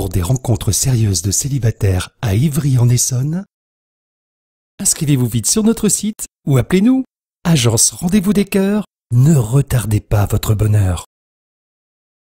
pour des rencontres sérieuses de célibataires à Ivry-en-Essonne, inscrivez-vous vite sur notre site ou appelez-nous. Agence Rendez-vous des Cœurs, ne retardez pas votre bonheur.